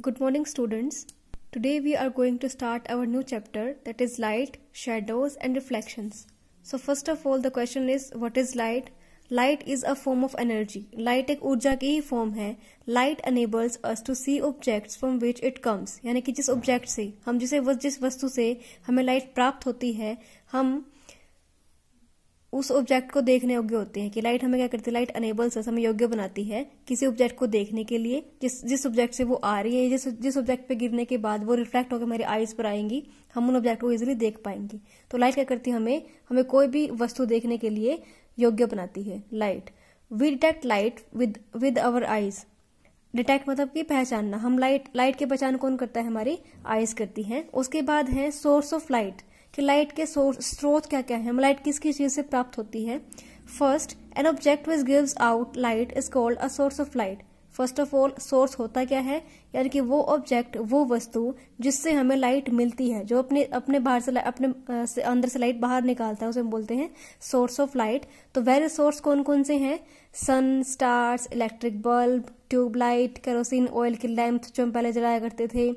Good morning students. Today we are going to start our new chapter that is light, shadows and reflections. So first of all the question is what is light? Light is a form of energy. Light एक ऊर्जा की ही form है light enables us to see objects from which it comes यानी कि जिस object से हम जिसे जिस वस्तु से हमें लाइट प्राप्त होती है हम उस ऑब्जेक्ट को देखने योग्य होते हैं कि लाइट हमें क्या करती है लाइट अनेबल्स अस हमें योग्य बनाती है किसी ऑब्जेक्ट को देखने के लिए जिस जिस ऑब्जेक्ट से वो आ रही है जिस जिस ऑब्जेक्ट पे गिरने के बाद वो रिफ्लेक्ट होकर हमारी आईज पर आएंगी हम उन ऑब्जेक्ट को इजिली देख पाएंगे तो लाइट क्या करती है हमें हमें कोई भी वस्तु देखने के लिए योग्य बनाती है light we detect light with with our eyes detect मतलब की पहचानना हम लाइट लाइट की पहचान कौन करता है हमारी आईज करती है उसके बाद है सोर्स ऑफ लाइट कि लाइट के स्रोत क्या क्या है लाइट किस किस चीज़ से प्राप्त होती है first an object which gives out light is called a source of light first of all source होता क्या है यानी कि वो ऑब्जेक्ट वो वस्तु जिससे हमें लाइट मिलती है जो अपने अपने बाहर से अपने से अंदर से लाइट बाहर निकालता है उसे हम बोलते हैं सोर्स ऑफ लाइट तो वेरे सोर्स कौन कौन से हैं sun stars electric bulb tubelight kerosene oil की लैम्प जो हम पहले जलाया करते थे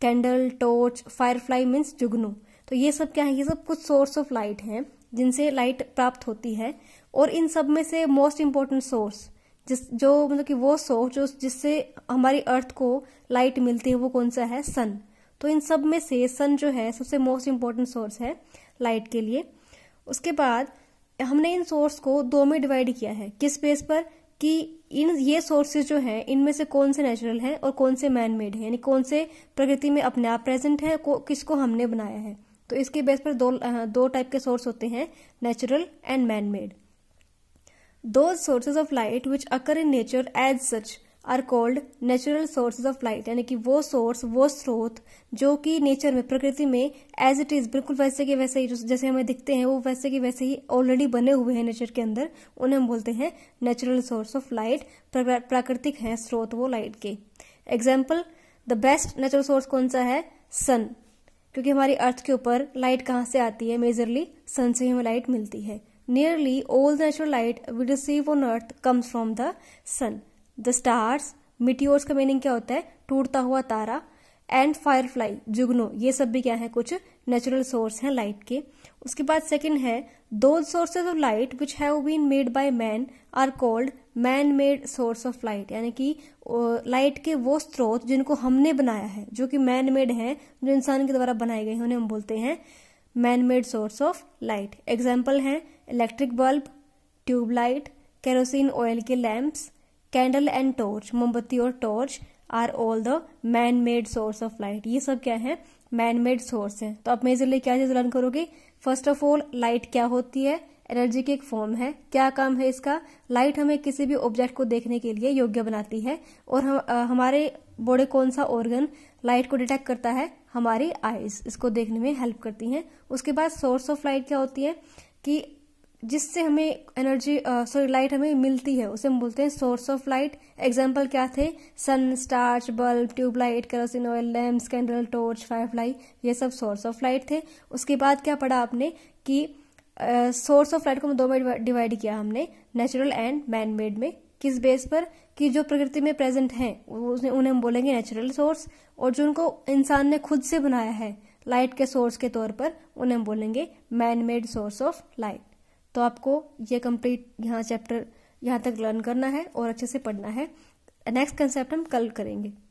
कैंडल टॉर्च फायरफ्लाई मीन्स जुगनू तो ये सब क्या है ये सब कुछ सोर्स ऑफ लाइट हैं जिनसे लाइट प्राप्त होती है और इन सब में से मोस्ट इम्पोर्टेंट सोर्स जिस जो मतलब कि वो सोर्स जो जिससे हमारी अर्थ को लाइट मिलती है वो कौन सा है सन तो इन सब में से सन जो है सबसे मोस्ट इम्पोर्टेंट सोर्स है लाइट के लिए उसके बाद हमने इन सोर्स को दो में डिवाइड किया है किस बेस पर कि इन ये सोर्सेज जो हैं इनमें से कौन से नेचुरल है और कौन से मैन मेड है यानी कौन से प्रकृति में अपने आप प्रेजेंट है किसको हमने बनाया है तो इसके बेस पर दो दो टाइप के सोर्स होते हैं नेचुरल एंड मैन मेड दो sources of light which occur in nature as such are called natural sources of light यानी कि वो सोर्स वो स्रोत जो कि नेचर में प्रकृति में एज इट इज बिल्कुल वैसे के वैसे ही जैसे हमें दिखते हैं वो वैसे के वैसे ही ऑलरेडी बने हुए हैं नेचर के अंदर उन्हें हम बोलते हैं नेचुरल सोर्स ऑफ लाइट प्राकृतिक है स्रोत वो लाइट के example the best natural source कौन सा है सन क्योंकि हमारी अर्थ के ऊपर लाइट कहाँ से आती है मेजरली सन से हमें लाइट मिलती है nearly all natural light we receive on earth comes from the sun the stars मिट्टी का मीनिंग क्या होता है टूटता हुआ तारा एंड फायरफ्लाई जुगनो ये सब भी क्या है कुछ नेचुरल सोर्स हैं लाइट के उसके बाद सेकंड है दो sources of light which have been made by man are called man made source of light यानी कि लाइट के वो स्रोत जिनको हमने बनाया है जो कि मैन मेड है जो इंसान के द्वारा बनाए गए हैं उन्हें हम बोलते हैं man made source of light example है electric bulb tubelight kerosene oil के लैंप्स कैंडल एंड टॉर्च मोमबत्ती और torch are all the man made source of light ये सब क्या है मैन मेड सोर्स है तो आप मेजरली क्या चीज लर्न करोगे फर्स्ट ऑफ ऑल लाइट क्या होती है एनर्जी की एक फॉर्म है क्या काम है इसका लाइट हमें किसी भी ऑब्जेक्ट को देखने के लिए योग्य बनाती है और हम आ, हमारे बॉडी कौन सा ऑर्गन लाइट को डिटेक्ट करता है हमारी आईज इसको देखने में हेल्प करती हैं उसके बाद सोर्स ऑफ लाइट क्या होती है कि जिससे हमें एनर्जी सॉरी लाइट हमें मिलती है उसे हम बोलते हैं सोर्स ऑफ लाइट एग्जाम्पल क्या थे sun stars bulb tubelight kerosene oil lamp candle torch firefly ये सब सोर्स ऑफ लाइट थे उसके बाद क्या पढ़ा आपने कि सोर्स ऑफ लाइट को दो में डिवाइड किया हमने नेचुरल एंड मैन मेड में किस बेस पर कि जो प्रकृति में प्रेजेंट हैं उन्हें हम बोलेंगे नेचुरल सोर्स और जो उनको इंसान ने खुद से बनाया है लाइट के सोर्स के तौर पर उन्हें हम बोलेंगे man made source of light तो आपको ये कंप्लीट यहाँ चैप्टर यहाँ तक लर्न करना है और अच्छे से पढ़ना है नेक्स्ट कंसेप्ट हम कल करेंगे